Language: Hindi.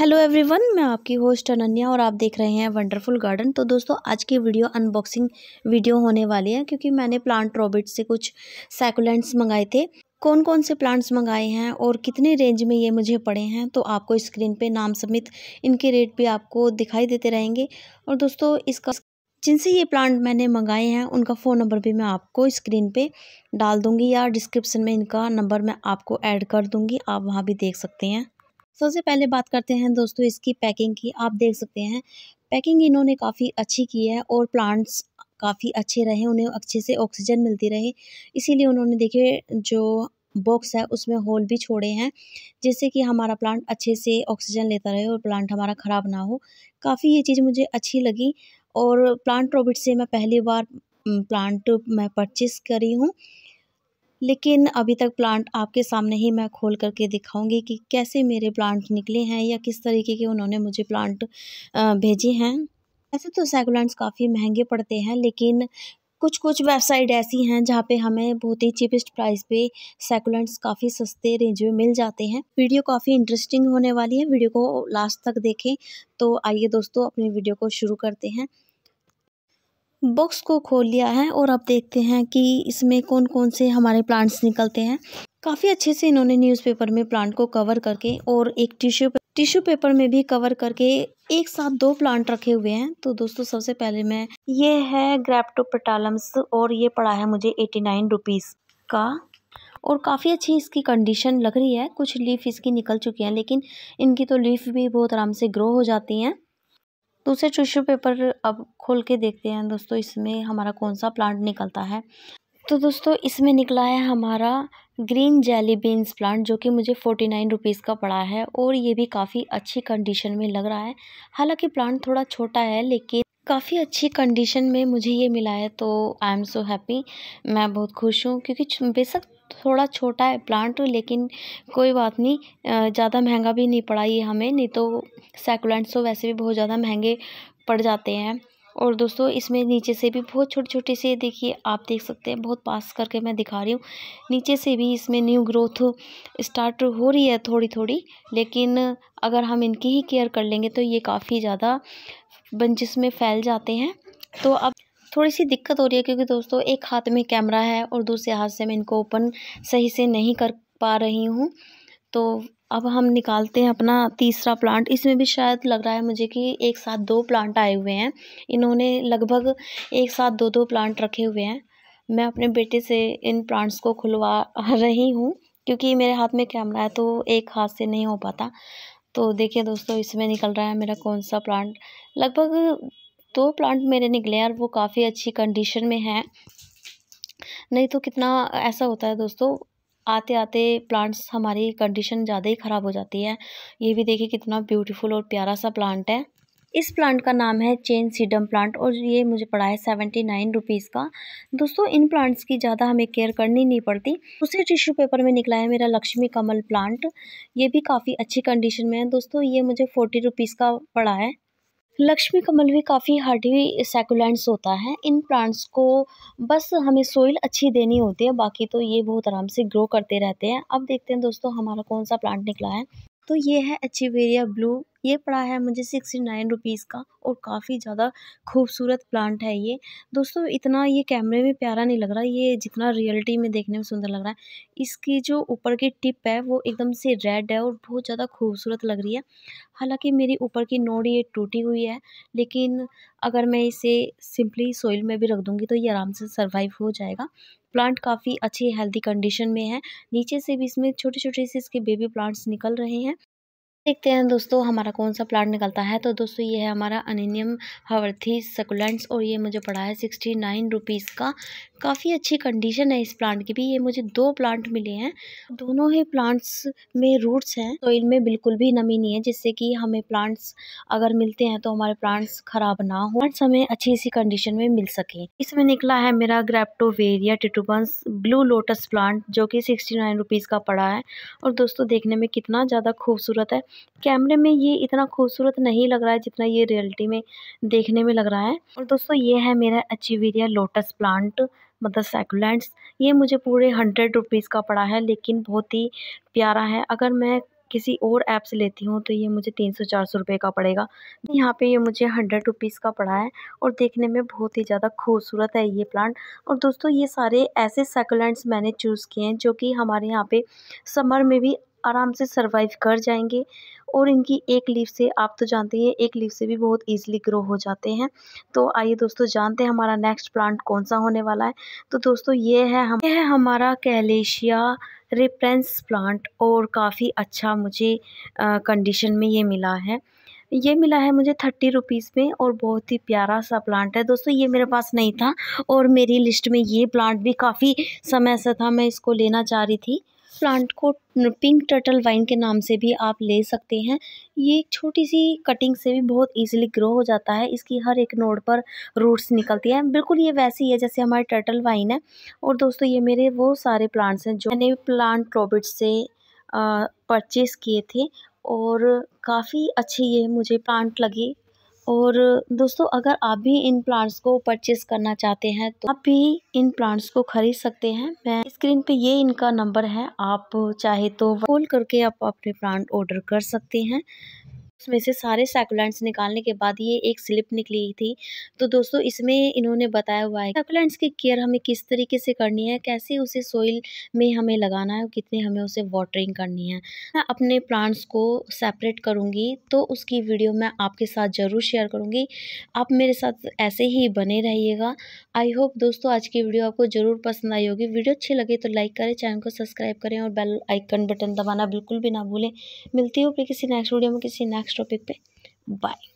हेलो एवरीवन मैं आपकी होस्ट अनन्या और आप देख रहे हैं वंडरफुल गार्डन तो दोस्तों आज की वीडियो अनबॉक्सिंग वीडियो होने वाली है क्योंकि मैंने प्लांट रॉबिट से कुछ सैकुलेंट्स मंगाए थे कौन कौन से प्लांट्स मंगाए हैं और कितने रेंज में ये मुझे पड़े हैं तो आपको स्क्रीन पे नाम समेत इनके रेट भी आपको दिखाई देते रहेंगे और दोस्तों इसका जिनसे ये प्लांट मैंने मंगाए हैं उनका फ़ोन नंबर भी मैं आपको स्क्रीन पे डाल दूँगी या डिस्क्रिप्सन में इनका नंबर मैं आपको ऐड कर दूँगी आप वहाँ भी देख सकते हैं सबसे पहले बात करते हैं दोस्तों इसकी पैकिंग की आप देख सकते हैं पैकिंग इन्होंने काफ़ी अच्छी की है और प्लांट्स काफ़ी अच्छे रहे उन्हें अच्छे से ऑक्सीजन मिलती रहे इसीलिए उन्होंने देखिए जो बॉक्स है उसमें होल भी छोड़े हैं जिससे कि हमारा प्लांट अच्छे से ऑक्सीजन लेता रहे और प्लांट हमारा ख़राब ना हो काफ़ी ये चीज़ मुझे अच्छी लगी और प्लांट रॉबिट से मैं पहली बार प्लांट मैं परचेस करी हूँ लेकिन अभी तक प्लांट आपके सामने ही मैं खोल करके दिखाऊंगी कि कैसे मेरे प्लांट निकले हैं या किस तरीके के उन्होंने मुझे प्लांट भेजे हैं ऐसे तो सैकुलेंट्स काफ़ी महंगे पड़ते हैं लेकिन कुछ कुछ वेबसाइट ऐसी हैं जहाँ पे हमें बहुत ही चीपेस्ट प्राइस पे सैकुलेंट्स काफ़ी सस्ते रेंज में मिल जाते हैं वीडियो काफ़ी इंटरेस्टिंग होने वाली है वीडियो को लास्ट तक देखें तो आइए दोस्तों अपनी वीडियो को शुरू करते हैं बॉक्स को खोल लिया है और अब देखते हैं कि इसमें कौन कौन से हमारे प्लांट्स निकलते हैं काफ़ी अच्छे से इन्होंने न्यूज़पेपर में प्लांट को कवर करके और एक टिश्यू टिश्यू पेपर में भी कवर करके एक साथ दो प्लांट रखे हुए हैं तो दोस्तों सबसे पहले मैं ये है ग्रैप्टोपटालम्स और ये पड़ा है मुझे एटी नाइन रुपीज़ का और काफ़ी अच्छी इसकी कंडीशन लग रही है कुछ लीफ इसकी निकल चुकी हैं लेकिन इनकी तो लीफ भी बहुत आराम से ग्रो हो जाती हैं दूसरे टिश्यू पेपर अब खोल के देखते हैं दोस्तों इसमें हमारा कौन सा प्लांट निकलता है तो दोस्तों इसमें निकला है हमारा ग्रीन जेली बीन्स प्लांट जो कि मुझे फोर्टी नाइन रुपीज़ का पड़ा है और ये भी काफ़ी अच्छी कंडीशन में लग रहा है हालांकि प्लांट थोड़ा छोटा है लेकिन काफ़ी अच्छी कंडीशन में मुझे ये मिला है तो आई एम सो हैप्पी मैं बहुत खुश हूँ क्योंकि बेशक थोड़ा छोटा है प्लांट लेकिन कोई बात नहीं ज़्यादा महंगा भी नहीं पड़ा ये हमें नहीं तो सैकुलेंट्स तो वैसे भी बहुत ज़्यादा महंगे पड़ जाते हैं और दोस्तों इसमें नीचे से भी बहुत छोटे छोटे से देखिए आप देख सकते हैं बहुत पास करके मैं दिखा रही हूँ नीचे से भी इसमें न्यू ग्रोथ स्टार्ट हो रही है थोड़ी थोड़ी लेकिन अगर हम इनकी ही केयर कर लेंगे तो ये काफ़ी ज़्यादा बंजिस में फैल जाते हैं तो अब थोड़ी सी दिक्कत हो रही है क्योंकि दोस्तों एक हाथ में कैमरा है और दूसरे हाथ से मैं इनको ओपन सही से नहीं कर पा रही हूँ तो अब हम निकालते हैं अपना तीसरा प्लांट इसमें भी शायद लग रहा है मुझे कि एक साथ दो प्लांट आए हुए हैं इन्होंने लगभग एक साथ दो दो प्लांट रखे हुए हैं मैं अपने बेटे से इन प्लांट्स को खुलवा रही हूँ क्योंकि मेरे हाथ में कैमरा है तो एक हाथ से नहीं हो पाता तो देखिए दोस्तों इसमें निकल रहा है मेरा कौन सा प्लांट लगभग दो प्लांट मेरे निकले और वो काफ़ी अच्छी कंडीशन में है नहीं तो कितना ऐसा होता है दोस्तों आते आते प्लांट्स हमारी कंडीशन ज़्यादा ही ख़राब हो जाती है ये भी देखिए कितना ब्यूटीफुल और प्यारा सा प्लांट है इस प्लांट का नाम है चेन सीडम प्लांट और ये मुझे पड़ा है सेवेंटी नाइन रुपीज़ का दोस्तों इन प्लांट्स की ज़्यादा हमें केयर करनी नहीं पड़ती उसे टिश्यू पेपर में निकला है मेरा लक्ष्मी कमल प्लांट ये भी काफ़ी अच्छी कंडीशन में है दोस्तों ये मुझे फोर्टी रुपीज़ का पड़ा है लक्ष्मी कमल भी काफ़ी हार्डी सेकुलेंट्स होता है इन प्लांट्स को बस हमें सोइल अच्छी देनी होती है बाकी तो ये बहुत आराम से ग्रो करते रहते हैं अब देखते हैं दोस्तों हमारा कौन सा प्लांट निकला है तो ये है एचीवेरिया ब्लू ये पड़ा है मुझे सिक्सटी नाइन रुपीज़ का और काफ़ी ज़्यादा खूबसूरत प्लांट है ये दोस्तों इतना ये कैमरे में प्यारा नहीं लग रहा ये जितना रियलिटी में देखने में सुंदर लग रहा है इसकी जो ऊपर की टिप है वो एकदम से रेड है और बहुत ज़्यादा खूबसूरत लग रही है हालांकि मेरी ऊपर की नोड ये टूटी हुई है लेकिन अगर मैं इसे सिंपली सोइल में भी रख दूँगी तो ये आराम से सर्वाइव हो जाएगा प्लांट काफ़ी अच्छी हेल्दी कंडीशन में है नीचे से भी इसमें छोटे छोटे से इसके बेबी प्लांट्स निकल रहे हैं देखते हैं दोस्तों हमारा कौन सा प्लांट निकलता है तो दोस्तों ये है हमारा अनिनियम हवर्थी सकुलेंट्स और ये मुझे पड़ा है सिक्सटी नाइन रुपीज़ का काफ़ी अच्छी कंडीशन है इस प्लांट की भी ये मुझे दो प्लांट मिले हैं दोनों ही प्लांट्स में रूट्स हैं तो इनमें बिल्कुल भी नमी नहीं है जिससे कि हमें प्लांट्स अगर मिलते हैं तो हमारे प्लांट्स खराब ना हो प्लांट्स हमें अच्छी सी कंडीशन में मिल सके इसमें निकला है मेरा graptoveria titubans blue lotus plant जो कि सिक्सटी नाइन रुपीज़ का पड़ा है और दोस्तों देखने में कितना ज़्यादा खूबसूरत है कैमरे में ये इतना खूबसूरत नहीं लग रहा है जितना ये रियलिटी में देखने में लग रहा है और दोस्तों ये है मेरा अचीवेरिया लोटस प्लांट मतलब सैकुलेंट्स ये मुझे पूरे हंड्रेड रुपीज़ का पड़ा है लेकिन बहुत ही प्यारा है अगर मैं किसी और ऐप से लेती हूँ तो ये मुझे तीन सौ चार सौ रुपये का पड़ेगा यहाँ पे ये मुझे हंड्रेड रुपीज़ का पड़ा है और देखने में बहुत ही ज़्यादा खूबसूरत है ये प्लांट और दोस्तों ये सारे ऐसे सेकुलेंट्स मैंने चूज़ किए हैं जो कि हमारे यहाँ पे समर में भी आराम से सर्वाइव कर जाएंगे और इनकी एक लीफ से आप तो जानते हैं एक लीफ से भी बहुत ईजिली ग्रो हो जाते हैं तो आइए दोस्तों जानते हैं हमारा नेक्स्ट प्लांट कौन सा होने वाला है तो दोस्तों ये है हम ये है हमारा कैलेशिया रिप्रेंस प्लांट और काफ़ी अच्छा मुझे कंडीशन में ये मिला है ये मिला है मुझे थर्टी रुपीज़ में और बहुत ही प्यारा सा प्लांट है दोस्तों ये मेरे पास नहीं था और मेरी लिस्ट में ये प्लांट भी काफ़ी समय से था मैं इसको लेना चाह रही थी प्लांट को पिंक टर्टल वाइन के नाम से भी आप ले सकते हैं ये एक छोटी सी कटिंग से भी बहुत इजीली ग्रो हो जाता है इसकी हर एक नोड पर रूट्स निकलती हैं बिल्कुल ये वैसी है जैसे हमारे टर्टल वाइन है और दोस्तों ये मेरे वो सारे प्लांट्स हैं जो मैंने प्लांट रॉबिट से परचेज़ किए थे और काफ़ी अच्छे ये मुझे प्लांट लगे और दोस्तों अगर आप भी इन प्लांट्स को परचेस करना चाहते हैं तो आप भी इन प्लांट्स को खरीद सकते हैं मैं स्क्रीन पे ये इनका नंबर है आप चाहे तो कॉल करके आप अपने प्लांट ऑर्डर कर सकते हैं उसमें से सारे सैकुलेंट्स निकालने के बाद ये एक स्लिप निकली थी तो दोस्तों इसमें इन्होंने बताया हुआ है सैकुलेंट्स की केयर हमें किस तरीके से करनी है कैसे उसे सोइल में हमें लगाना है कितने हमें उसे वाटरिंग करनी है मैं अपने प्लांट्स को सेपरेट करूँगी तो उसकी वीडियो मैं आपके साथ ज़रूर शेयर करूँगी आप मेरे साथ ऐसे ही बने रहिएगा आई होप दोस्तों आज की वीडियो आपको ज़रूर पसंद आई होगी वीडियो अच्छी लगे तो लाइक करें चैनल को सब्सक्राइब करें और बेल आइकन बटन दबाना बिल्कुल भी ना भूलें मिलती हूँ फिर किसी नेक्स्ट वीडियो में किसी नेक्स्ट next topic bye